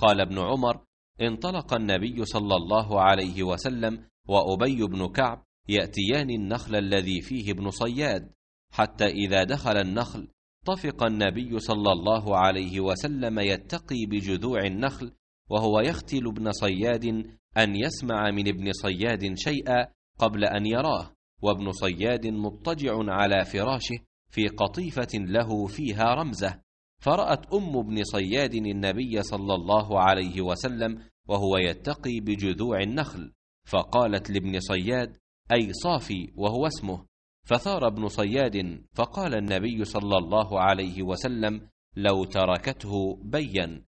قال ابن عمر انطلق النبي صلى الله عليه وسلم وأبي بن كعب يأتيان النخل الذي فيه ابن صياد حتى إذا دخل النخل طفق النبي صلى الله عليه وسلم يتقي بجذوع النخل وهو يختل ابن صياد أن يسمع من ابن صياد شيئا قبل أن يراه وابن صياد مضطجع على فراشه في قطيفة له فيها رمزة فرأت أم ابن صياد النبي صلى الله عليه وسلم وهو يتقي بجذوع النخل فقالت لابن صياد أي صافي وهو اسمه فثار ابن صياد فقال النبي صلى الله عليه وسلم لو تركته بين